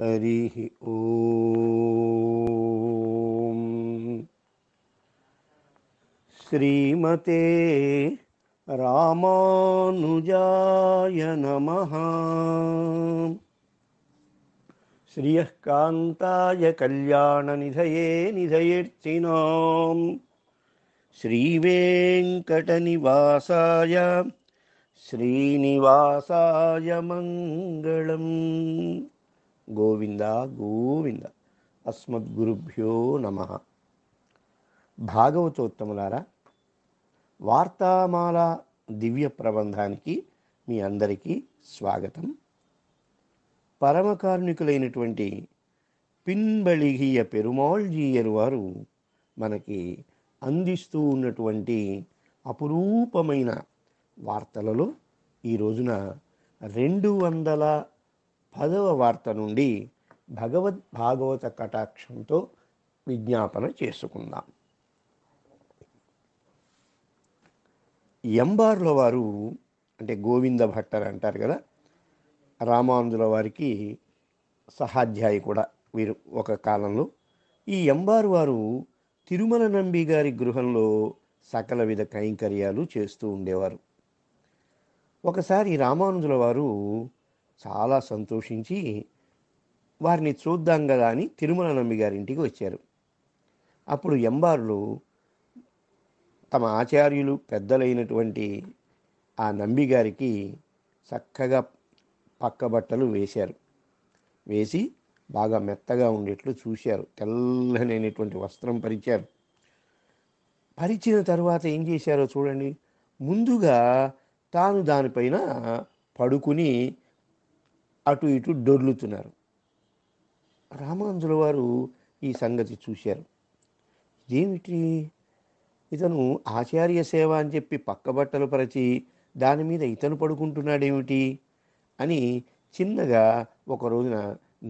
हरिः श्रीमते रामानुजाय नमः कान्ताय कल्याणनिधये निधयेर्चिनां श्रीवेङ्कटनिवासाय श्रीनिवासाय मङ्गलम् గోవింద గోవింద అస్మద్గురుభ్యో నమ భాగవతోత్తములారా వార్తామాల దివ్య ప్రబంధానికి మీ అందరికీ స్వాగతం పరమకారుణికులైనటువంటి పిన్బళిగియ పెరుమాళ్జీయర్ వారు మనకి అందిస్తూ ఉన్నటువంటి అపురూపమైన వార్తలలో ఈ రోజున రెండు వందల పదవ వార్త నుండి భగవద్ భాగవత కటాక్షంతో విజ్ఞాపన చేసుకుందాం ఎంబార్ల వారు అంటే గోవింద భట్టర్ అంటారు కదా రామానుజుల వారికి సహాధ్యాయి కూడా వీరు ఒక కాలంలో ఈ ఎంబారు వారు తిరుమల నంబి గారి గృహంలో సకల విధ కైంకర్యాలు చేస్తూ ఉండేవారు ఒకసారి రామానుజుల వారు చాలా సంతోషించి వారిని చూద్దాం కదా అని తిరుమల నమ్మి గారింటికి వచ్చారు అప్పుడు ఎంబార్లు తమ ఆచార్యులు పెద్దలైనటువంటి ఆ నమ్మి గారికి చక్కగా పక్క బట్టలు వేశారు వేసి బాగా మెత్తగా ఉండేట్లు చూశారు తెల్లనైనటువంటి వస్త్రం పరిచారు పరిచిన తర్వాత ఏం చేశారో చూడండి ముందుగా తాను దానిపైన పడుకుని అటు ఇటు డొర్లుతున్నారు రామానుజుల వారు ఈ సంగతి చూశారు ఏమిటి ఇతను ఆచార్య సేవ అని చెప్పి పక్కబట్టలు పరిచి దాని మీద ఇతను పడుకుంటున్నాడేమిటి అని చిన్నగా ఒక రోజున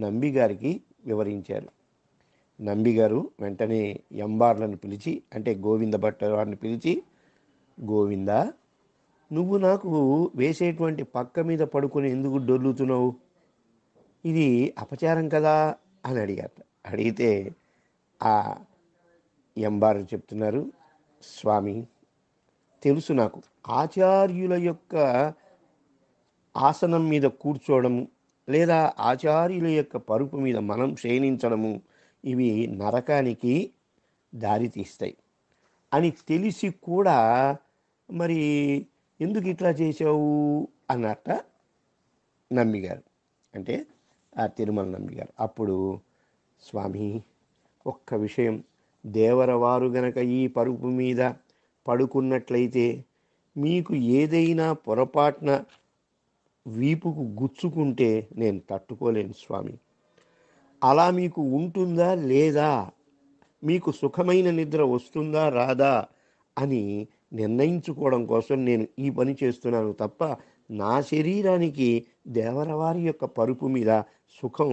నంబిగారికి వివరించారు నంబిగారు వెంటనే ఎంబార్లను పిలిచి అంటే గోవింద వారిని పిలిచి గోవింద నువ్వు నాకు వేసేటువంటి పక్క మీద పడుకుని ఎందుకు డొర్లుతున్నావు ఇది అపచారం కదా అని అడిగారు అడిగితే ఆ ఎంబారు చెప్తున్నారు స్వామి తెలుసు నాకు ఆచార్యుల యొక్క ఆసనం మీద కూర్చోవడము లేదా ఆచార్యుల యొక్క పరుపు మీద మనం క్షీణించడము ఇవి నరకానికి దారితీస్తాయి అని తెలిసి కూడా మరి ఎందుకు ఇట్లా చేసావు అన్నట్ట నమ్మిగారు అంటే ఆ తిరుమల నమ్మి గారు అప్పుడు స్వామి ఒక్క విషయం దేవరవారు గనక ఈ పరుపు మీద పడుకున్నట్లయితే మీకు ఏదైనా పొరపాటున వీపుకు గుచ్చుకుంటే నేను తట్టుకోలేను స్వామి అలా మీకు ఉంటుందా లేదా మీకు సుఖమైన నిద్ర వస్తుందా రాదా అని నిర్ణయించుకోవడం కోసం నేను ఈ పని చేస్తున్నాను తప్ప నా శరీరానికి దేవరవారి యొక్క పరుపు మీద సుఖం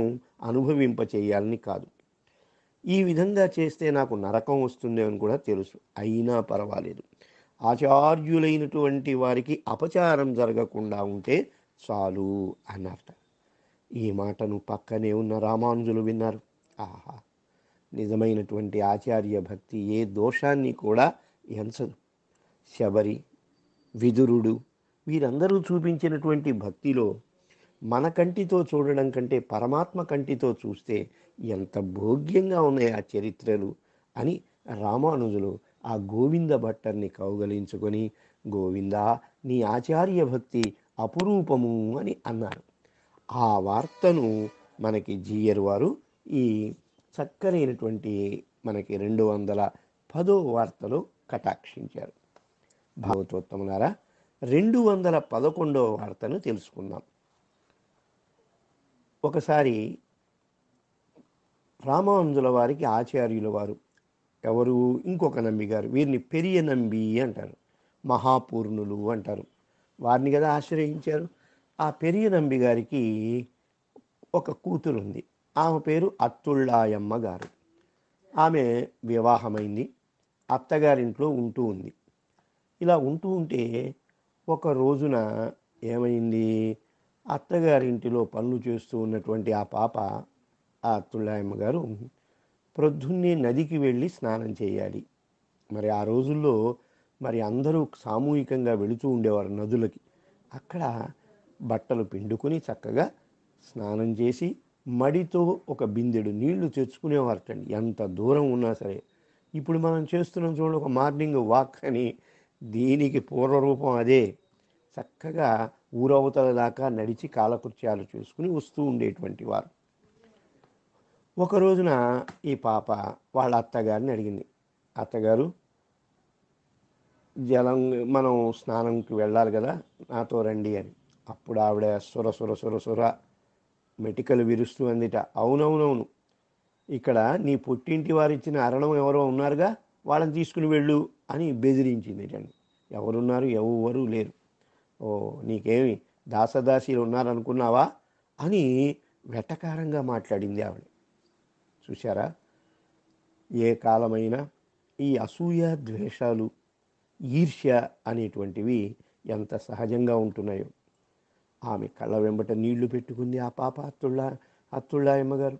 అనుభవింపచేయాలని కాదు ఈ విధంగా చేస్తే నాకు నరకం వస్తుంది అని కూడా తెలుసు అయినా పర్వాలేదు ఆచార్యులైనటువంటి వారికి అపచారం జరగకుండా ఉంటే చాలు అన్నట ఈ మాటను పక్కనే ఉన్న రామానుజులు విన్నారు ఆహా నిజమైనటువంటి ఆచార్య భక్తి ఏ దోషాన్ని కూడా ఎంచదు శబరి విదురుడు వీరందరూ చూపించినటువంటి భక్తిలో మన కంటితో చూడడం కంటే పరమాత్మ కంటితో చూస్తే ఎంత భోగ్యంగా ఉన్నాయి ఆ చరిత్రలు అని రామానుజులు ఆ గోవింద భట్టర్ని కౌగలించుకొని గోవింద నీ ఆచార్య భక్తి అపురూపము అని అన్నారు ఆ వార్తను మనకి జీయర్ వారు ఈ చక్కనైనటువంటి మనకి రెండు వందల పదో వార్తలో కటాక్షించారు భావతోత్తములారా రెండు వందల పదకొండవ వార్తను తెలుసుకుందాం ఒకసారి రామానుజుల వారికి ఆచార్యుల వారు ఎవరు ఇంకొక నమ్మి గారు వీరిని పెరియ నంబి అంటారు మహాపూర్ణులు అంటారు వారిని కదా ఆశ్రయించారు ఆ పెరియ నంబి గారికి ఒక కూతురు ఉంది ఆమె పేరు అత్తుళ్ళాయమ్మ గారు ఆమె వివాహమైంది అత్తగారింట్లో ఉంటూ ఉంది ఇలా ఉంటూ ఉంటే ఒక రోజున ఏమైంది అత్తగారింటిలో పనులు చేస్తూ ఉన్నటువంటి ఆ పాప ఆ తుళ్ళాయమ్మ గారు ప్రొద్దున్నే నదికి వెళ్ళి స్నానం చేయాలి మరి ఆ రోజుల్లో మరి అందరూ సామూహికంగా వెళుతూ ఉండేవారు నదులకి అక్కడ బట్టలు పిండుకొని చక్కగా స్నానం చేసి మడితో ఒక బిందెడు నీళ్లు తెచ్చుకునేవారు ఎంత దూరం ఉన్నా సరే ఇప్పుడు మనం చేస్తున్నాం చూడండి ఒక మార్నింగ్ వాక్ అని దీనికి పూర్వరూపం అదే చక్కగా ఊరవతల దాకా నడిచి కాలకృత్యాలు చూసుకుని వస్తూ ఉండేటువంటి వారు ఒక రోజున ఈ పాప వాళ్ళ అత్తగారిని అడిగింది అత్తగారు జలం మనం స్నానంకి వెళ్ళాలి కదా నాతో రండి అని అప్పుడు ఆవిడ సుర సుర సుర సుర మెటికలు విరుస్తూ అందిట అవునవునవును ఇక్కడ నీ పుట్టింటి వారిచ్చిన అరణం ఎవరో ఉన్నారుగా వాళ్ళని తీసుకుని వెళ్ళు అని బెదిరించింది నన్ను ఎవరున్నారు ఎవరు లేరు ఓ నీకేమి దాసదాసీలు ఉన్నారనుకున్నావా అని వెటకారంగా మాట్లాడింది ఆవిడ చూశారా ఏ కాలమైనా ఈ అసూయ ద్వేషాలు ఈర్ష్య అనేటువంటివి ఎంత సహజంగా ఉంటున్నాయో ఆమె కళ్ళ వెంబట నీళ్లు పెట్టుకుంది ఆ పాప అత్తుళ్ళ అత్తుళ్ళ అమ్మగారు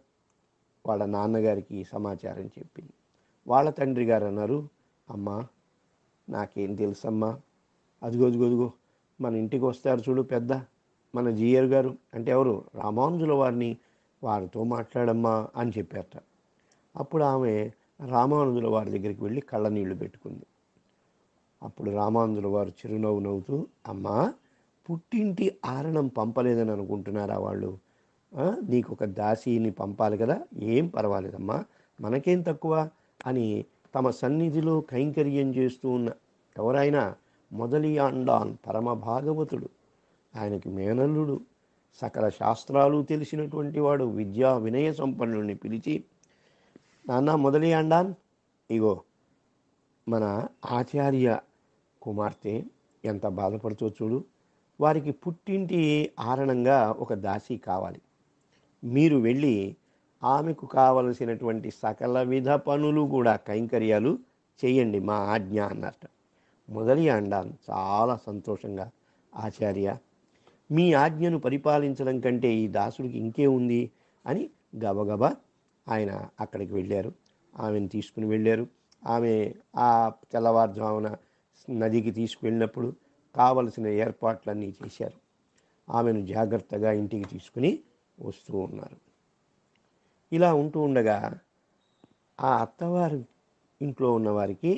వాళ్ళ నాన్నగారికి సమాచారం చెప్పింది వాళ్ళ తండ్రి గారు అన్నారు అమ్మా నాకేం తెలుసమ్మా అదిగో అదిగో అదిగో మన ఇంటికి వస్తారు చూడు పెద్ద మన జీయర్ గారు అంటే ఎవరు రామానుజుల వారిని వారితో మాట్లాడమ్మా అని చెప్పారట అప్పుడు ఆమె రామానుజుల వారి దగ్గరికి వెళ్ళి కళ్ళనీళ్లు పెట్టుకుంది అప్పుడు రామానుజుల వారు చిరునవ్వు నవ్వుతూ అమ్మా పుట్టింటి ఆరణం పంపలేదని అనుకుంటున్నారా వాళ్ళు నీకు ఒక దాసీని పంపాలి కదా ఏం పర్వాలేదమ్మా మనకేం తక్కువ అని తమ సన్నిధిలో కైంకర్యం చేస్తూ ఉన్న ఎవరైనా మొదలియాండాన్ పరమ భాగవతుడు ఆయనకి మేనల్లుడు సకల శాస్త్రాలు తెలిసినటువంటి వాడు విద్యా వినయ సంపన్నుడిని పిలిచి నాన్న మొదలియాండాన్ ఇగో మన ఆచార్య కుమార్తె ఎంత బాధపడుతో చూడు వారికి పుట్టింటి ఆరణంగా ఒక దాసి కావాలి మీరు వెళ్ళి ఆమెకు కావలసినటువంటి సకల విధ పనులు కూడా కైంకర్యాలు చేయండి మా ఆజ్ఞ అన్నట్టు మొదలి అండాను చాలా సంతోషంగా ఆచార్య మీ ఆజ్ఞను పరిపాలించడం కంటే ఈ దాసుడికి ఇంకే ఉంది అని గబగబా ఆయన అక్కడికి వెళ్ళారు ఆమెను తీసుకుని వెళ్ళారు ఆమె ఆ తెల్లవారుజామున నదికి తీసుకువెళ్ళినప్పుడు కావలసిన ఏర్పాట్లన్నీ చేశారు ఆమెను జాగ్రత్తగా ఇంటికి తీసుకుని వస్తూ ఉన్నారు ఇలా ఉంటూ ఉండగా ఆ అత్తవారి ఇంట్లో ఉన్నవారికి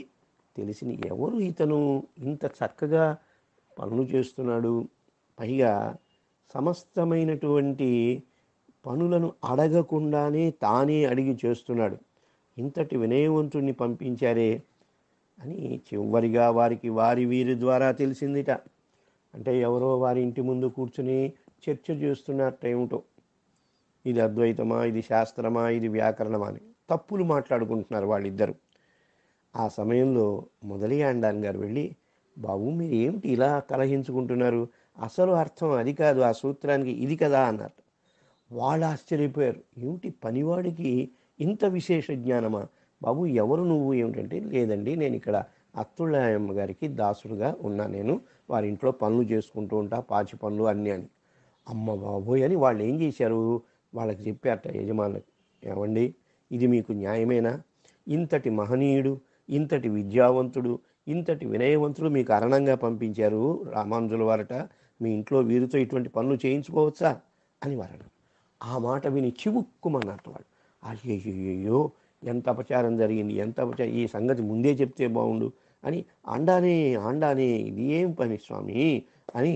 తెలిసిన ఎవరు ఇతను ఇంత చక్కగా పనులు చేస్తున్నాడు పైగా సమస్తమైనటువంటి పనులను అడగకుండానే తానే అడిగి చేస్తున్నాడు ఇంతటి వినయవంతుణ్ణి పంపించారే అని చివరిగా వారికి వారి వీరి ద్వారా తెలిసిందిట అంటే ఎవరో వారి ఇంటి ముందు కూర్చుని చర్చ చేస్తున్నట్టేమిటో ఇది అద్వైతమా ఇది శాస్త్రమా ఇది వ్యాకరణమా అని తప్పులు మాట్లాడుకుంటున్నారు వాళ్ళిద్దరు ఆ సమయంలో మొదలియాండాన్ గారు వెళ్ళి బాబు మీరు ఏమిటి ఇలా కలహించుకుంటున్నారు అసలు అర్థం అది కాదు ఆ సూత్రానికి ఇది కదా అన్నారు వాళ్ళు ఆశ్చర్యపోయారు ఏమిటి పనివాడికి ఇంత విశేష జ్ఞానమా బాబు ఎవరు నువ్వు ఏమిటంటే లేదండి నేను ఇక్కడ అత్తుళ్ళమ్మ గారికి దాసుడుగా ఉన్నా నేను వారింట్లో పనులు చేసుకుంటూ ఉంటా పాచి పనులు అన్నీ అని అమ్మ బాబోయ్ అని వాళ్ళు ఏం చేశారు వాళ్ళకి చెప్పారట యజమానులకి ఏమండి ఇది మీకు న్యాయమేనా ఇంతటి మహనీయుడు ఇంతటి విద్యావంతుడు ఇంతటి వినయవంతుడు మీకు అరణంగా పంపించారు రామానుజుల వారట మీ ఇంట్లో వీరితో ఇటువంటి పనులు చేయించుకోవచ్చా అని వారడు ఆ మాట విని చివుక్కుమన్నట్టు వాడు అయ్యయ్యో ఎంత అపచారం జరిగింది ఎంత అపచారం ఈ సంగతి ముందే చెప్తే బాగుండు అని అండానే అండానే ఇది ఏం పని స్వామి అని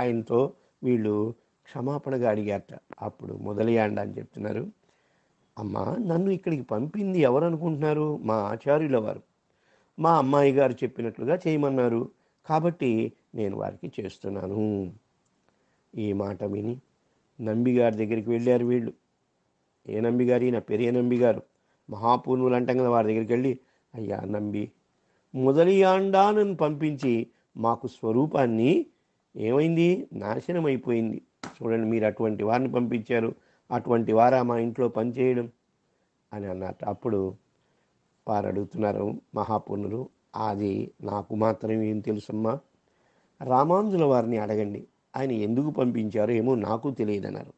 ఆయనతో వీళ్ళు క్షమాపణగా అడిగాట అప్పుడు మొదలయ్యాండ అని చెప్తున్నారు అమ్మా నన్ను ఇక్కడికి పంపింది ఎవరు అనుకుంటున్నారు మా ఆచార్యుల వారు మా అమ్మాయి గారు చెప్పినట్లుగా చేయమన్నారు కాబట్టి నేను వారికి చేస్తున్నాను ఈ మాట విని నంబిగారి దగ్గరికి వెళ్ళారు వీళ్ళు ఏ నంబిగారి నా పెరియ నంబిగారు మహాపూర్ణులు అంటాం కదా వారి దగ్గరికి వెళ్ళి అయ్యా నంబి మొదలియాండానని పంపించి మాకు స్వరూపాన్ని ఏమైంది నాశనం అయిపోయింది చూడండి మీరు అటువంటి వారిని పంపించారు అటువంటి వారా మా ఇంట్లో పనిచేయడం అని అన్నట్టు అప్పుడు వారు అడుగుతున్నారు మహాపుణులు అది నాకు మాత్రం ఏం తెలుసమ్మా రామానుజుల వారిని అడగండి ఆయన ఎందుకు పంపించారో ఏమో నాకు తెలియదన్నారు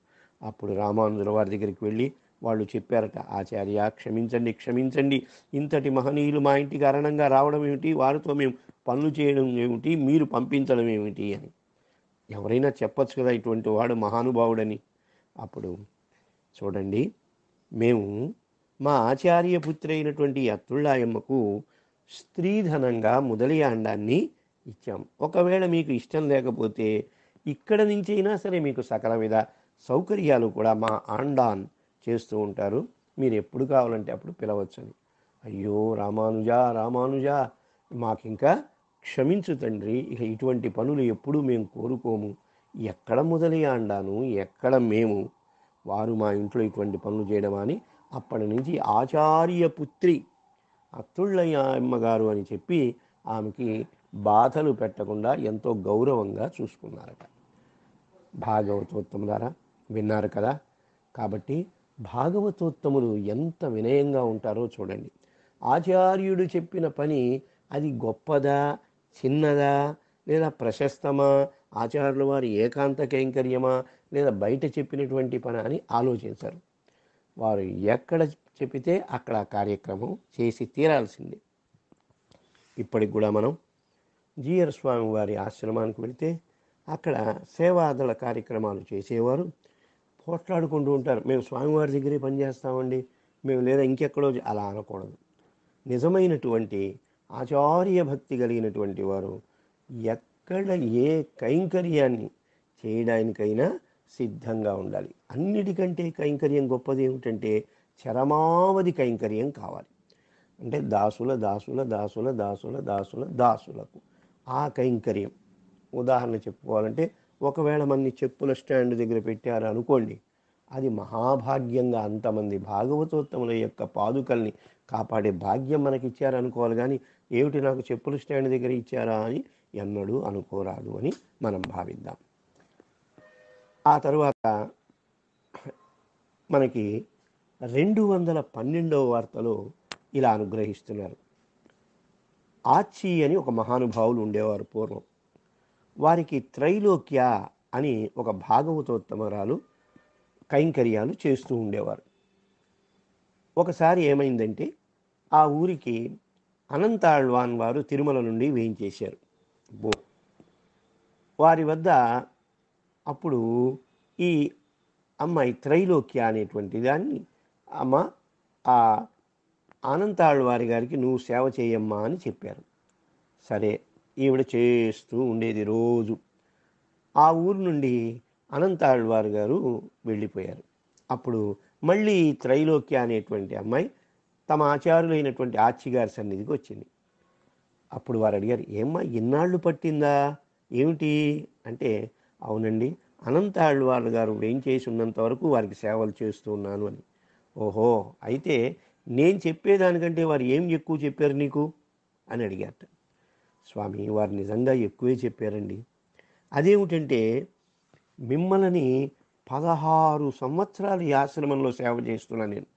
అప్పుడు రామానుజుల వారి దగ్గరికి వెళ్ళి వాళ్ళు చెప్పారట ఆచార్య క్షమించండి క్షమించండి ఇంతటి మహనీయులు మా ఇంటికి అరణంగా రావడం ఏమిటి వారితో మేము పనులు చేయడం ఏమిటి మీరు పంపించడం ఏమిటి అని ఎవరైనా చెప్పచ్చు కదా ఇటువంటి వాడు మహానుభావుడని అప్పుడు చూడండి మేము మా ఆచార్యపుత్రి అయినటువంటి అత్తుళ్ళాయమ్మకు స్త్రీధనంగా ముదలి అండాన్ని ఇచ్చాం ఒకవేళ మీకు ఇష్టం లేకపోతే ఇక్కడ నుంచైనా సరే మీకు సకల విధ సౌకర్యాలు కూడా మా ఆండాన్ చేస్తూ ఉంటారు మీరు ఎప్పుడు కావాలంటే అప్పుడు పిలవచ్చని అయ్యో రామానుజ రామానుజ మాకింకా క్షమించు తండ్రి ఇక ఇటువంటి పనులు ఎప్పుడూ మేము కోరుకోము ఎక్కడ మొదలయ్యాండాను అండాను ఎక్కడ మేము వారు మా ఇంట్లో ఇటువంటి పనులు చేయడమా అని అప్పటి నుంచి ఆచార్య పుత్రి అత్తుళ్ళయ్య అమ్మగారు అని చెప్పి ఆమెకి బాధలు పెట్టకుండా ఎంతో గౌరవంగా చూసుకున్నారట ద్వారా విన్నారు కదా కాబట్టి భాగవతోత్తములు ఎంత వినయంగా ఉంటారో చూడండి ఆచార్యుడు చెప్పిన పని అది గొప్పదా చిన్నదా లేదా ప్రశస్తమా ఆచార్యుల వారి ఏకాంత కైంకర్యమా లేదా బయట చెప్పినటువంటి పని అని ఆలోచించరు వారు ఎక్కడ చెప్పితే అక్కడ కార్యక్రమం చేసి తీరాల్సిందే ఇప్పటికి కూడా మనం జిఆర్ స్వామి వారి ఆశ్రమానికి వెళితే అక్కడ సేవాదళ కార్యక్రమాలు చేసేవారు పోట్లాడుకుంటూ ఉంటారు మేము స్వామివారి దగ్గరే పనిచేస్తామండి మేము లేదా ఇంకెక్కడో అలా అనకూడదు నిజమైనటువంటి ఆచార్య భక్తి కలిగినటువంటి వారు ఎక్కడ ఏ కైంకర్యాన్ని చేయడానికైనా సిద్ధంగా ఉండాలి అన్నిటికంటే కైంకర్యం గొప్పది ఏమిటంటే చరమావధి కైంకర్యం కావాలి అంటే దాసుల దాసుల దాసుల దాసుల దాసుల దాసులకు ఆ కైంకర్యం ఉదాహరణ చెప్పుకోవాలంటే ఒకవేళ మన్ని చెప్పుల స్టాండ్ దగ్గర పెట్టారు అనుకోండి అది మహాభాగ్యంగా అంతమంది భాగవతోత్తముల యొక్క పాదుకల్ని కాపాడే భాగ్యం మనకిచ్చారనుకోవాలి కానీ ఏమిటి నాకు చెప్పుల స్టాండ్ దగ్గర ఇచ్చారా అని ఎన్నడూ అనుకోరాదు అని మనం భావిద్దాం ఆ తరువాత మనకి రెండు వందల పన్నెండవ వార్తలో ఇలా అనుగ్రహిస్తున్నారు ఆచి అని ఒక మహానుభావులు ఉండేవారు పూర్వం వారికి త్రైలోక్య అని ఒక భాగవతోత్తమరాలు కైంకర్యాలు చేస్తూ ఉండేవారు ఒకసారి ఏమైందంటే ఆ ఊరికి అనంతాళ్వాన్ వారు తిరుమల నుండి వేయించేశారు వారి వద్ద అప్పుడు ఈ అమ్మాయి త్రైలోక్య అనేటువంటి దాన్ని అమ్మ ఆ ఆనంతాళ్వారి గారికి నువ్వు సేవ చేయమ్మా అని చెప్పారు సరే ఈవిడ చేస్తూ ఉండేది రోజు ఆ ఊరు నుండి అనంతాళ్వారు గారు వెళ్ళిపోయారు అప్పుడు మళ్ళీ త్రైలోక్య అనేటువంటి అమ్మాయి తమ ఆచార్యులైనటువంటి అయినటువంటి గారి సన్నిధికి వచ్చింది అప్పుడు వారు అడిగారు ఏమ్మా ఇన్నాళ్ళు పట్టిందా ఏమిటి అంటే అవునండి వాళ్ళ గారు ఏం చేసి ఉన్నంత వరకు వారికి సేవలు చేస్తూ ఉన్నాను అని ఓహో అయితే నేను చెప్పేదానికంటే వారు ఏం ఎక్కువ చెప్పారు నీకు అని అడిగారట స్వామి వారు నిజంగా ఎక్కువే చెప్పారండి అదేమిటంటే మిమ్మల్ని పదహారు సంవత్సరాలు ఈ ఆశ్రమంలో సేవ చేస్తున్నాను నేను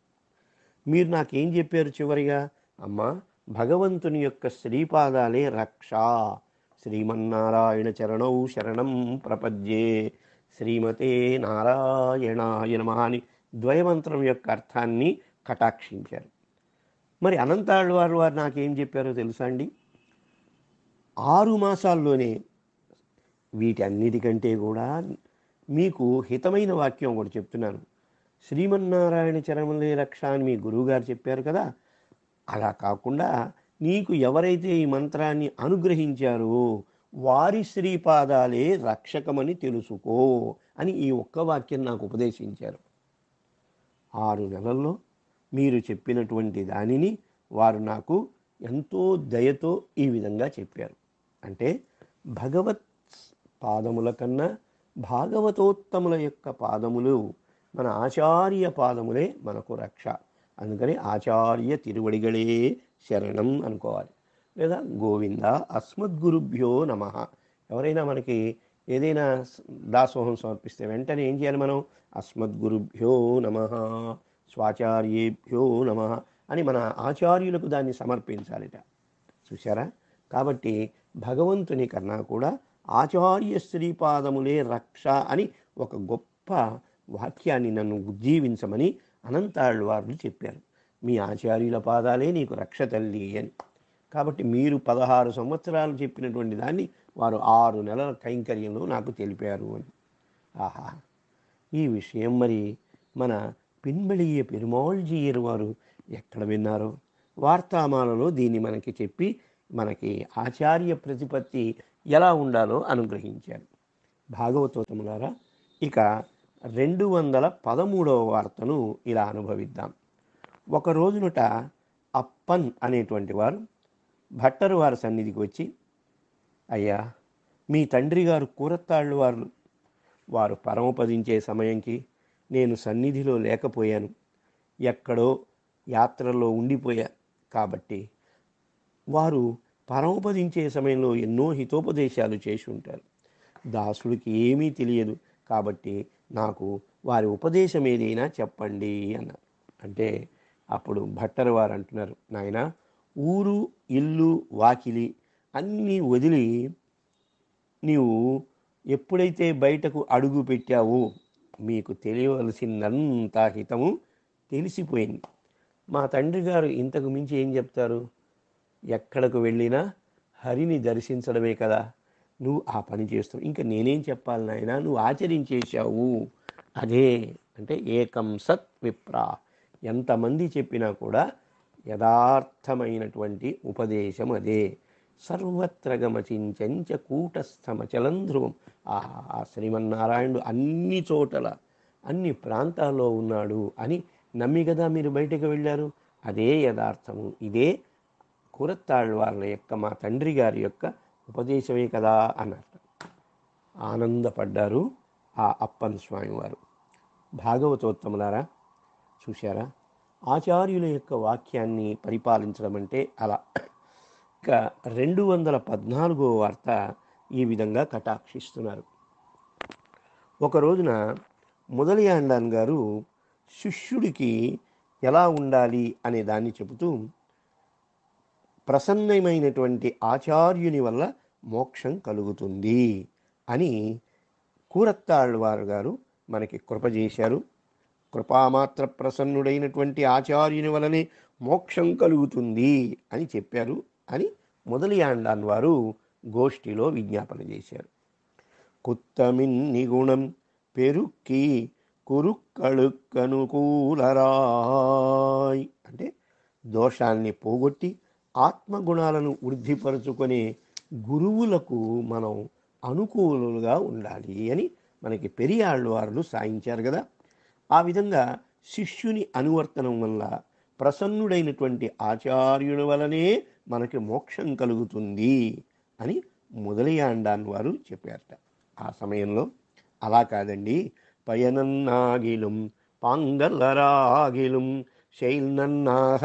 మీరు నాకేం చెప్పారు చివరిగా అమ్మా భగవంతుని యొక్క శ్రీపాదాలే రక్ష శ్రీమన్నారాయణ చరణౌ శరణం ప్రపద్యే శ్రీమతే నారాయణాయ నమ అని ద్వయమంత్రం యొక్క అర్థాన్ని కటాక్షించారు మరి అనంతాళ్ళవారు వారు నాకేం చెప్పారో తెలుసా అండి ఆరు మాసాల్లోనే వీటన్నిటికంటే కూడా మీకు హితమైన వాక్యం ఒకటి చెప్తున్నాను శ్రీమన్నారాయణ చరణములే రక్ష అని మీ గురువుగారు చెప్పారు కదా అలా కాకుండా నీకు ఎవరైతే ఈ మంత్రాన్ని అనుగ్రహించారో వారి శ్రీపాదాలే రక్షకమని తెలుసుకో అని ఈ ఒక్క వాక్యం నాకు ఉపదేశించారు ఆరు నెలల్లో మీరు చెప్పినటువంటి దానిని వారు నాకు ఎంతో దయతో ఈ విధంగా చెప్పారు అంటే భగవత్ పాదముల కన్నా భాగవతోత్తముల యొక్క పాదములు మన ఆచార్య పాదములే మనకు రక్ష అందుకని ఆచార్య తిరువడిగలే శరణం అనుకోవాలి లేదా గోవింద అస్మద్గురుభ్యో నమ ఎవరైనా మనకి ఏదైనా దాసోహం సమర్పిస్తే వెంటనే ఏం చేయాలి మనం అస్మద్గురుభ్యో నమ స్వాచార్యేభ్యో నమ అని మన ఆచార్యులకు దాన్ని సమర్పించాలిట చూసారా కాబట్టి భగవంతుని కన్నా కూడా ఆచార్య శ్రీపాదములే రక్ష అని ఒక గొప్ప వాక్యాన్ని నన్ను ఉజ్జీవించమని వారిని చెప్పారు మీ ఆచార్యుల పాదాలే నీకు రక్ష తల్లి అని కాబట్టి మీరు పదహారు సంవత్సరాలు చెప్పినటువంటి దాన్ని వారు ఆరు నెలల కైంకర్యంలో నాకు తెలిపారు అని ఆహా ఈ విషయం మరి మన పిన్బళీయ పెరుమాళ్జీయర్ వారు ఎక్కడ విన్నారో వార్తామాలలో దీన్ని మనకి చెప్పి మనకి ఆచార్య ప్రతిపత్తి ఎలా ఉండాలో అనుగ్రహించారు భాగవతోతములారా ఇక రెండు వందల పదమూడవ వార్తను ఇలా అనుభవిద్దాం ఒక రోజునట అప్పన్ అనేటువంటి వారు భట్టరు వారి సన్నిధికి వచ్చి అయ్యా మీ తండ్రి గారు కూరత్తాళ్ళు వారు వారు పరమపదించే సమయంకి నేను సన్నిధిలో లేకపోయాను ఎక్కడో యాత్రలో ఉండిపోయా కాబట్టి వారు పరమపదించే సమయంలో ఎన్నో హితోపదేశాలు చేసి ఉంటారు దాసుడికి ఏమీ తెలియదు కాబట్టి నాకు వారి ఉపదేశం ఏదైనా చెప్పండి అన్నారు అంటే అప్పుడు భట్టరు వారు అంటున్నారు నాయన ఊరు ఇల్లు వాకిలి అన్నీ వదిలి నీవు ఎప్పుడైతే బయటకు అడుగు పెట్టావో మీకు తెలియవలసిందంత హితము తెలిసిపోయింది మా తండ్రి గారు ఇంతకు మించి ఏం చెప్తారు ఎక్కడకు వెళ్ళినా హరిని దర్శించడమే కదా నువ్వు ఆ పని చేస్తావు ఇంకా నేనేం చెప్పాలి నాయన నువ్వు ఆచరించేశావు అదే అంటే ఏకం సత్ విప్రా ఎంతమంది చెప్పినా కూడా యథార్థమైనటువంటి ఉపదేశం అదే సర్వత్రగమచించంచ కూటస్థమ చలంధ్రువం ఆ శ్రీమన్నారాయణుడు అన్ని చోటల అన్ని ప్రాంతాల్లో ఉన్నాడు అని నమ్మి కదా మీరు బయటకు వెళ్ళారు అదే యథార్థము ఇదే వాళ్ళ యొక్క మా తండ్రి గారి యొక్క ఉపదేశమే కదా అన్నారు ఆనందపడ్డారు ఆ అప్పన్ స్వామివారు భాగవతోత్తములారా చూశారా ఆచార్యుల యొక్క వాక్యాన్ని పరిపాలించడం అంటే అలా ఇక రెండు వందల పద్నాలుగో వార్త ఈ విధంగా కటాక్షిస్తున్నారు ఒక రోజున మొదలయాండాన్ గారు శిష్యుడికి ఎలా ఉండాలి అనే దాన్ని చెబుతూ ప్రసన్నమైనటువంటి ఆచార్యుని వల్ల మోక్షం కలుగుతుంది అని కూరత్తాళ్వారు గారు మనకి కృప చేశారు కృపామాత్ర ప్రసన్నుడైనటువంటి ఆచార్యుని వలనే మోక్షం కలుగుతుంది అని చెప్పారు అని మొదలియాండాన్ వారు గోష్ఠిలో విజ్ఞాపన చేశారు కుత్తమిన్ నిగుణం పెరుక్కి కురుక్కళుక్కనుకూలరాయ్ అంటే దోషాన్ని పోగొట్టి ఆత్మగుణాలను వృద్ధిపరచుకొని గురువులకు మనం అనుకూలుగా ఉండాలి అని మనకి పెరియాళ్ళు వారు సాయించారు కదా ఆ విధంగా శిష్యుని అనువర్తనం వల్ల ప్రసన్నుడైనటువంటి ఆచార్యుల వలనే మనకి మోక్షం కలుగుతుంది అని మొదలయాండాన్ వారు చెప్పారట ఆ సమయంలో అలా కాదండి పయనన్నాగిలం పాంగలరాగిలం శైల్నన్నాహ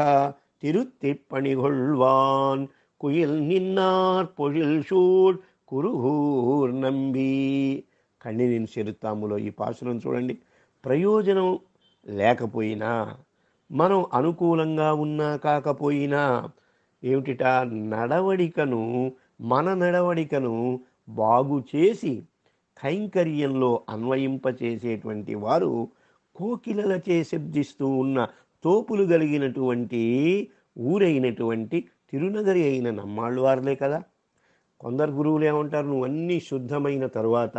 திருத்திப்பணிகொள்வான் குயில் நின்னார் பொழில் சூழ் కురుహూర్ నంబి కన్నినిన్ చెరుతాములో ఈ పాసులను చూడండి ప్రయోజనం లేకపోయినా మనం అనుకూలంగా ఉన్నా కాకపోయినా ఏమిటిట నడవడికను మన నడవడికను బాగు చేసి కైంకర్యంలో అన్వయింపచేసేటువంటి వారు కోకిలలచే శబ్దిస్తూ ఉన్న తోపులు కలిగినటువంటి ఊరైనటువంటి తిరునగరి అయిన నమ్మాళ్ళవారులే కదా కొందరు గురువులు ఏమంటారు నువ్వన్నీ శుద్ధమైన తర్వాత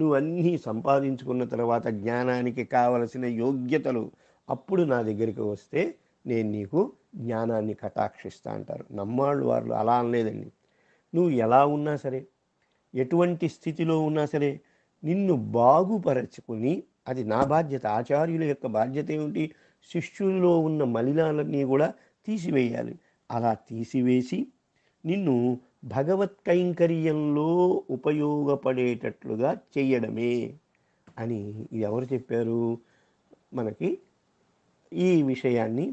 నువ్వన్నీ సంపాదించుకున్న తర్వాత జ్ఞానానికి కావలసిన యోగ్యతలు అప్పుడు నా దగ్గరికి వస్తే నేను నీకు జ్ఞానాన్ని కటాక్షిస్తా అంటారు నమ్మాళ్ళు వారు అలా అనలేదండి నువ్వు ఎలా ఉన్నా సరే ఎటువంటి స్థితిలో ఉన్నా సరే నిన్ను బాగుపరచుకుని అది నా బాధ్యత ఆచార్యుల యొక్క బాధ్యత ఏమిటి శిష్యులలో ఉన్న మలినాలన్నీ కూడా తీసివేయాలి అలా తీసివేసి నిన్ను భగవత్ కైంకర్యంలో ఉపయోగపడేటట్లుగా చేయడమే అని ఇది ఎవరు చెప్పారు మనకి ఈ విషయాన్ని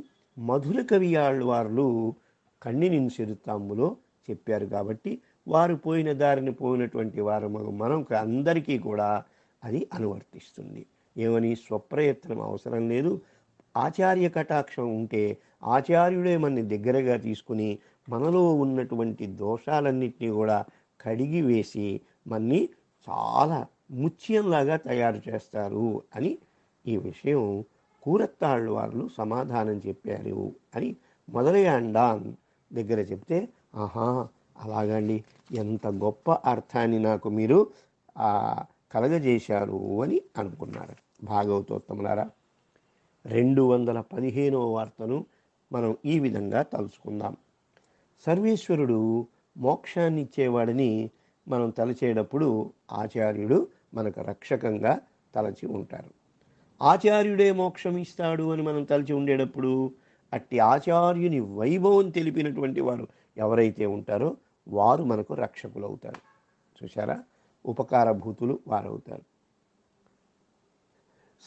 మధుర కవియాళ్ళవార్లు కన్నినిన్ సిరుతాములో చెప్పారు కాబట్టి వారు పోయిన దారిని పోయినటువంటి వారు మనం అందరికీ కూడా అది అనువర్తిస్తుంది ఏమని స్వప్రయత్నం అవసరం లేదు ఆచార్య కటాక్షం ఉంటే ఆచార్యుడే మన దగ్గరగా తీసుకుని మనలో ఉన్నటువంటి దోషాలన్నింటినీ కూడా కడిగి వేసి మన్ని చాలా ముత్యంలాగా తయారు చేస్తారు అని ఈ విషయం కూరత్తాళ్ళు వాళ్ళు సమాధానం చెప్పారు అని మొదలయాండాన్ దగ్గర చెప్తే ఆహా అలాగండి ఎంత గొప్ప అర్థాన్ని నాకు మీరు కలగజేశారు అని అనుకున్నారు భాగవతోత్తములారా రెండు వందల పదిహేనవ వార్తను మనం ఈ విధంగా తలుచుకుందాం సర్వేశ్వరుడు మోక్షాన్నిచ్చేవాడని మనం తలచేటప్పుడు ఆచార్యుడు మనకు రక్షకంగా తలచి ఉంటారు ఆచార్యుడే మోక్షం ఇస్తాడు అని మనం తలచి ఉండేటప్పుడు అట్టి ఆచార్యుని వైభవం తెలిపినటువంటి వారు ఎవరైతే ఉంటారో వారు మనకు రక్షకులు అవుతారు చూసారా ఉపకారభూతులు వారవుతారు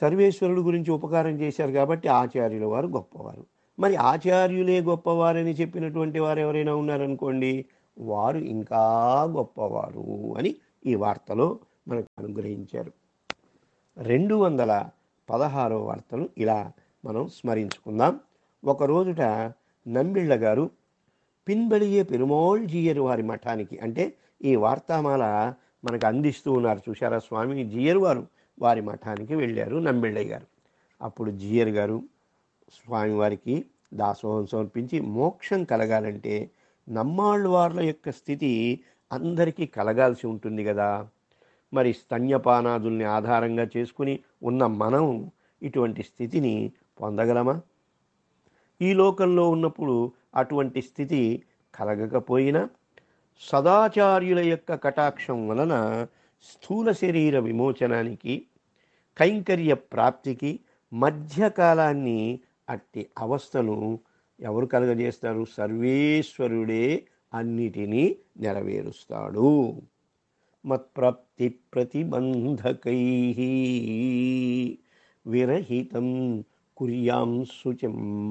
సర్వేశ్వరుడు గురించి ఉపకారం చేశారు కాబట్టి ఆచార్యుల వారు గొప్పవారు మరి ఆచార్యులే గొప్పవారని చెప్పినటువంటి వారు ఎవరైనా ఉన్నారనుకోండి వారు ఇంకా గొప్పవారు అని ఈ వార్తలో మనకు అనుగ్రహించారు రెండు వందల పదహారో వార్తను ఇలా మనం స్మరించుకుందాం ఒక రోజుట నంబిళ్ళ గారు పిన్బడియే పెరుమోల్ జీయరు వారి మఠానికి అంటే ఈ వార్తామాల మనకు అందిస్తూ ఉన్నారు చూశారా స్వామి జీయరు వారు వారి మఠానికి వెళ్ళారు నమ్మిళ్ళయ్య గారు అప్పుడు జీయర్ గారు స్వామివారికి దాసోహం సమర్పించి మోక్షం కలగాలంటే నమ్మాళ్ళవార్ల యొక్క స్థితి అందరికీ కలగాల్సి ఉంటుంది కదా మరి స్తన్యపానాదుల్ని ఆధారంగా చేసుకుని ఉన్న మనం ఇటువంటి స్థితిని పొందగలమా ఈ లోకంలో ఉన్నప్పుడు అటువంటి స్థితి కలగకపోయినా సదాచార్యుల యొక్క కటాక్షం వలన స్థూల శరీర విమోచనానికి కైంకర్య ప్రాప్తికి మధ్యకాలాన్ని అట్టి అవస్థను ఎవరు కలుగజేస్తారు సర్వేశ్వరుడే అన్నిటినీ నెరవేరుస్తాడు మత్ప్రాప్తి ప్రతిబంధకై విరహితం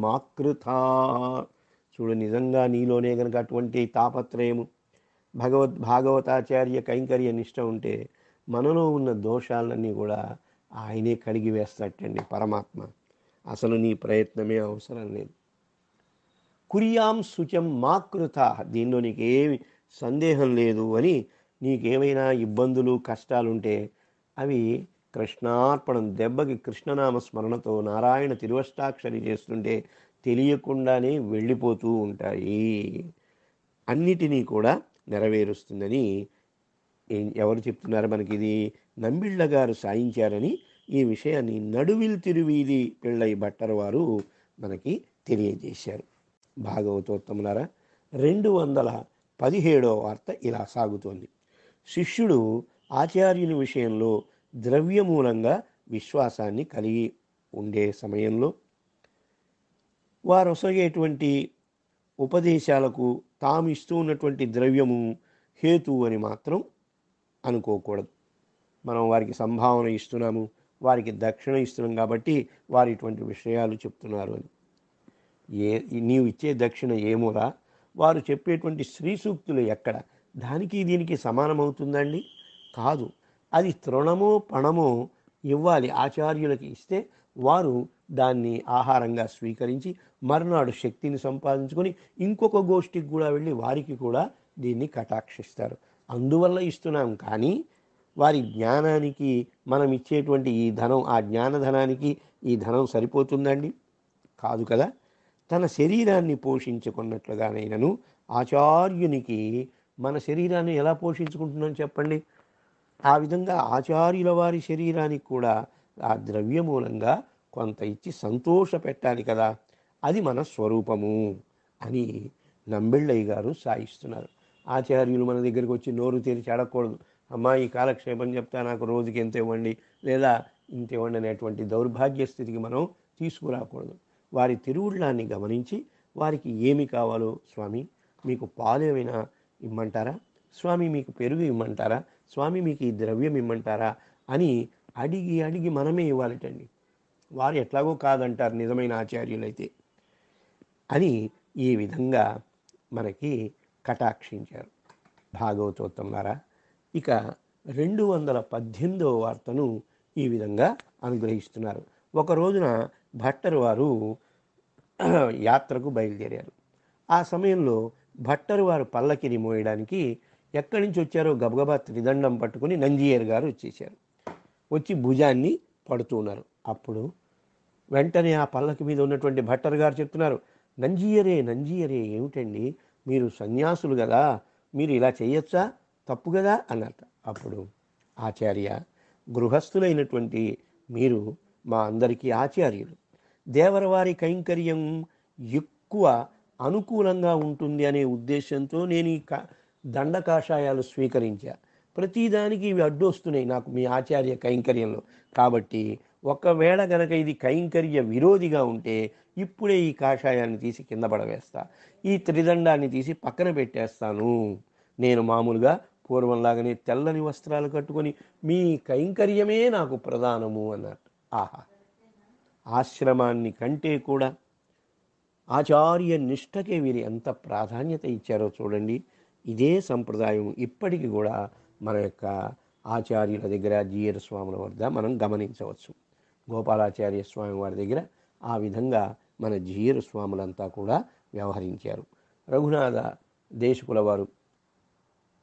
మాకృత చూడు నిజంగా నీలోనే కనుక అటువంటి తాపత్రయము భగవద్ భాగవతాచార్య కైంకర్య నిష్ట ఉంటే మనలో ఉన్న దోషాలన్నీ కూడా ఆయనే కడిగి వేస్తాటండి పరమాత్మ అసలు నీ ప్రయత్నమే అవసరం లేదు కురియాం శుచం మాకృత దీనిలో నీకేమి సందేహం లేదు అని నీకేమైనా ఇబ్బందులు కష్టాలుంటే అవి కృష్ణార్పణం దెబ్బకి కృష్ణనామ స్మరణతో నారాయణ తిరువష్టాక్షరి చేస్తుంటే తెలియకుండానే వెళ్ళిపోతూ ఉంటాయి అన్నిటినీ కూడా నెరవేరుస్తుందని ఎవరు చెప్తున్నారు మనకి ఇది నంబిళ్ళ గారు సాయించారని ఈ విషయాన్ని నడువిల్ తిరువీధి పిళ్ళై భట్టర్ వారు మనకి తెలియజేశారు భాగవతోత్తములారా రెండు వందల పదిహేడో వార్త ఇలా సాగుతోంది శిష్యుడు ఆచార్యుని విషయంలో ద్రవ్యమూలంగా విశ్వాసాన్ని కలిగి ఉండే సమయంలో వారొసగేటువంటి ఉపదేశాలకు తాము ఇస్తూ ఉన్నటువంటి ద్రవ్యము హేతు అని మాత్రం అనుకోకూడదు మనం వారికి సంభావన ఇస్తున్నాము వారికి దక్షిణ ఇస్తున్నాం కాబట్టి వారు ఇటువంటి విషయాలు చెప్తున్నారు అని ఏ నీవు ఇచ్చే దక్షిణ ఏమోరా వారు చెప్పేటువంటి స్త్రీ సూక్తులు ఎక్కడ దానికి దీనికి సమానమవుతుందండి కాదు అది తృణమో పణమో ఇవ్వాలి ఆచార్యులకి ఇస్తే వారు దాన్ని ఆహారంగా స్వీకరించి మర్నాడు శక్తిని సంపాదించుకొని ఇంకొక గోష్ఠికి కూడా వెళ్ళి వారికి కూడా దీన్ని కటాక్షిస్తారు అందువల్ల ఇస్తున్నాం కానీ వారి జ్ఞానానికి మనం ఇచ్చేటువంటి ఈ ధనం ఆ జ్ఞానధనానికి ఈ ధనం సరిపోతుందండి కాదు కదా తన శరీరాన్ని పోషించుకున్నట్లుగానైనను ఆచార్యునికి మన శరీరాన్ని ఎలా పోషించుకుంటున్నాను చెప్పండి ఆ విధంగా ఆచార్యుల వారి శరీరానికి కూడా ఆ ద్రవ్య మూలంగా కొంత ఇచ్చి సంతోష పెట్టాలి కదా అది మన స్వరూపము అని నంబిళ్ళయ్య గారు సాయిస్తున్నారు ఆచార్యులు మన దగ్గరికి వచ్చి నోరు తెరిచి అడగకూడదు అమ్మా ఈ కాలక్షేపం చెప్తా నాకు రోజుకి ఎంత ఇవ్వండి లేదా ఇంత ఇవ్వండి అనేటువంటి దౌర్భాగ్య స్థితికి మనం తీసుకురాకూడదు వారి తిరువుళ్ళాన్ని గమనించి వారికి ఏమి కావాలో స్వామి మీకు పాలేమైనా ఇమ్మంటారా స్వామి మీకు పెరుగు ఇమ్మంటారా స్వామి మీకు ఈ ద్రవ్యం ఇమ్మంటారా అని అడిగి అడిగి మనమే ఇవ్వాలటండి వారు ఎట్లాగో కాదంటారు నిజమైన ఆచార్యులైతే అని ఈ విధంగా మనకి కటాక్షించారు భాగవతోత్తమారా ఇక రెండు వందల పద్దెనిమిదవ వార్తను ఈ విధంగా అనుగ్రహిస్తున్నారు ఒక రోజున భట్టరు వారు యాత్రకు బయలుదేరారు ఆ సమయంలో భట్టరు వారు పల్లకిని మోయడానికి ఎక్కడి నుంచి వచ్చారో గబగబా త్రిదండం పట్టుకుని నంజియర్ గారు వచ్చేసారు వచ్చి భుజాన్ని పడుతూ ఉన్నారు అప్పుడు వెంటనే ఆ పల్లకి మీద ఉన్నటువంటి భట్టర్ గారు చెప్తున్నారు నంజీయరే నంజీయరే ఏమిటండి మీరు సన్యాసులు కదా మీరు ఇలా చేయొచ్చా తప్పు కదా అన్నట అప్పుడు ఆచార్య గృహస్థులైనటువంటి మీరు మా అందరికీ ఆచార్యులు దేవరవారి కైంకర్యం ఎక్కువ అనుకూలంగా ఉంటుంది అనే ఉద్దేశంతో నేను ఈ దండకాషాయాలు స్వీకరించా ప్రతిదానికి ఇవి అడ్డు వస్తున్నాయి నాకు మీ ఆచార్య కైంకర్యంలో కాబట్టి ఒకవేళ గనక ఇది కైంకర్య విరోధిగా ఉంటే ఇప్పుడే ఈ కాషాయాన్ని తీసి కింద పడవేస్తా ఈ త్రిదండాన్ని తీసి పక్కన పెట్టేస్తాను నేను మామూలుగా పూర్వంలాగానే తెల్లని వస్త్రాలు కట్టుకొని మీ కైంకర్యమే నాకు ప్రధానము అన్నట్టు ఆహా ఆశ్రమాన్ని కంటే కూడా ఆచార్య నిష్టకే వీరు ఎంత ప్రాధాన్యత ఇచ్చారో చూడండి ఇదే సంప్రదాయం ఇప్పటికి కూడా మన యొక్క ఆచార్యుల దగ్గర జీయర స్వాముల వద్ద మనం గమనించవచ్చు గోపాలాచార్య స్వామి వారి దగ్గర ఆ విధంగా మన జీయరు స్వాములంతా కూడా వ్యవహరించారు రఘునాథ దేశకుల వారు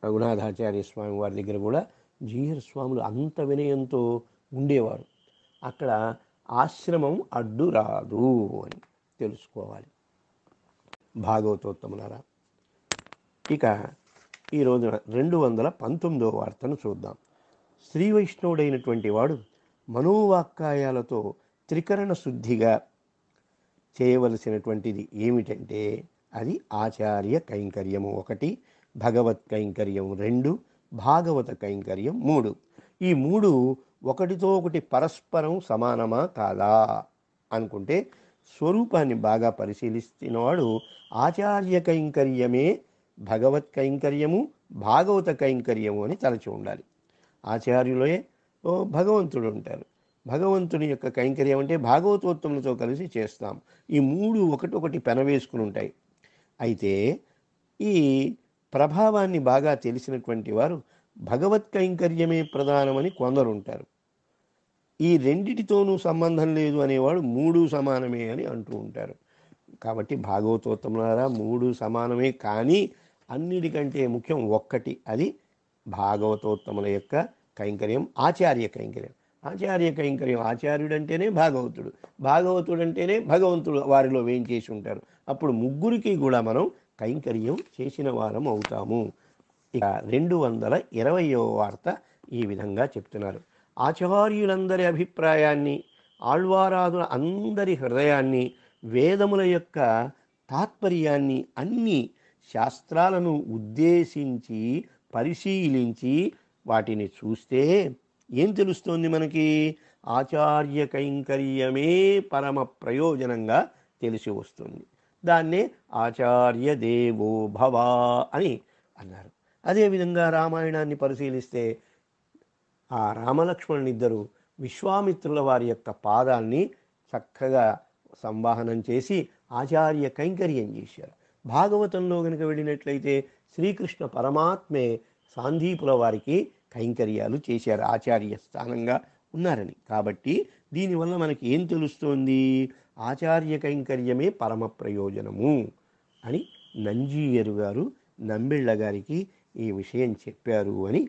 రఘునాథాచార్య స్వామి వారి దగ్గర కూడా జీయర్ స్వాములు అంత వినయంతో ఉండేవారు అక్కడ ఆశ్రమం అడ్డు రాదు అని తెలుసుకోవాలి భాగవతోత్తములారా ఇక ఈరోజు రెండు వందల పంతొమ్మిదో వార్తను చూద్దాం శ్రీ వైష్ణవుడైనటువంటి వాడు మనోవాక్కాయాలతో త్రికరణ శుద్ధిగా చేయవలసినటువంటిది ఏమిటంటే అది ఆచార్య కైంకర్యము ఒకటి భగవత్ కైంకర్యం రెండు భాగవత కైంకర్యం మూడు ఈ మూడు ఒకటితో ఒకటి పరస్పరం సమానమా కాదా అనుకుంటే స్వరూపాన్ని బాగా పరిశీలిస్తున్నవాడు ఆచార్య కైంకర్యమే భగవత్ కైంకర్యము భాగవత కైంకర్యము అని తలచి ఉండాలి ఆచార్యులే ఓ భగవంతుడు ఉంటారు భగవంతుని యొక్క కైంకర్యం అంటే భాగవతోత్తములతో కలిసి చేస్తాం ఈ మూడు ఒకటొకటి పెనవేసుకుని ఉంటాయి అయితే ఈ ప్రభావాన్ని బాగా తెలిసినటువంటి వారు భగవత్ కైంకర్యమే ప్రధానమని కొందరు ఉంటారు ఈ రెండిటితోనూ సంబంధం లేదు అనేవాడు మూడు సమానమే అని అంటూ ఉంటారు కాబట్టి భాగవతోత్తములారా మూడు సమానమే కానీ అన్నిటికంటే ముఖ్యం ఒక్కటి అది భాగవతోత్తముల యొక్క కైంకర్యం ఆచార్య కైంకర్యం ఆచార్య కైంకర్యం ఆచార్యుడు అంటేనే భాగవతుడు భాగవతుడు అంటేనే భగవంతుడు వారిలో వేయించేసి ఉంటారు అప్పుడు ముగ్గురికి కూడా మనం కైంకర్యం చేసిన వారం అవుతాము ఇక రెండు వందల ఇరవయో వార్త ఈ విధంగా చెప్తున్నారు ఆచార్యులందరి అభిప్రాయాన్ని ఆళ్వారాధుల అందరి హృదయాన్ని వేదముల యొక్క తాత్పర్యాన్ని అన్నీ శాస్త్రాలను ఉద్దేశించి పరిశీలించి వాటిని చూస్తే ఏం తెలుస్తోంది మనకి ఆచార్య కైంకర్యమే పరమ ప్రయోజనంగా తెలిసి వస్తుంది దాన్నే ఆచార్య దేవో భవ అని అన్నారు అదేవిధంగా రామాయణాన్ని పరిశీలిస్తే ఆ రామలక్ష్మణునిద్దరూ విశ్వామిత్రుల వారి యొక్క పాదాల్ని చక్కగా సంవాహనం చేసి ఆచార్య కైంకర్యం చేశారు భాగవతంలో గనుక వెళ్ళినట్లయితే శ్రీకృష్ణ పరమాత్మే సాంధీపుల వారికి కైంకర్యాలు చేశారు ఆచార్య స్థానంగా ఉన్నారని కాబట్టి దీనివల్ల మనకి ఏం తెలుస్తోంది ఆచార్య కైంకర్యమే పరమ ప్రయోజనము అని నంజీయరు గారు నంబిళ్ళ గారికి ఈ విషయం చెప్పారు అని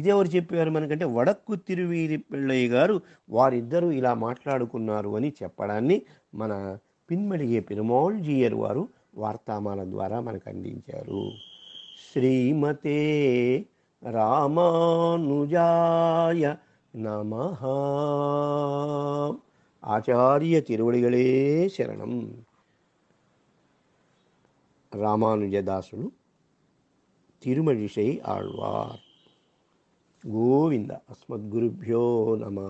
ఇదెవరు చెప్పారు మనకంటే వడక్కు తిరువీరి పిళ్ళయ్య గారు వారిద్దరూ ఇలా మాట్లాడుకున్నారు అని చెప్పడాన్ని మన పిన్మడిగే పెరుమాళ్జీయర్ వారు వార్తామాల ద్వారా మనకు అందించారు శ్రీమతే రామానుజాయ నమ ఆచార్య తిరువడిగలే శరణం రామానుజదాసులు తిరుమలిషై ఆళ్వార్ గోవింద అస్మద్గురుభ్యో నమ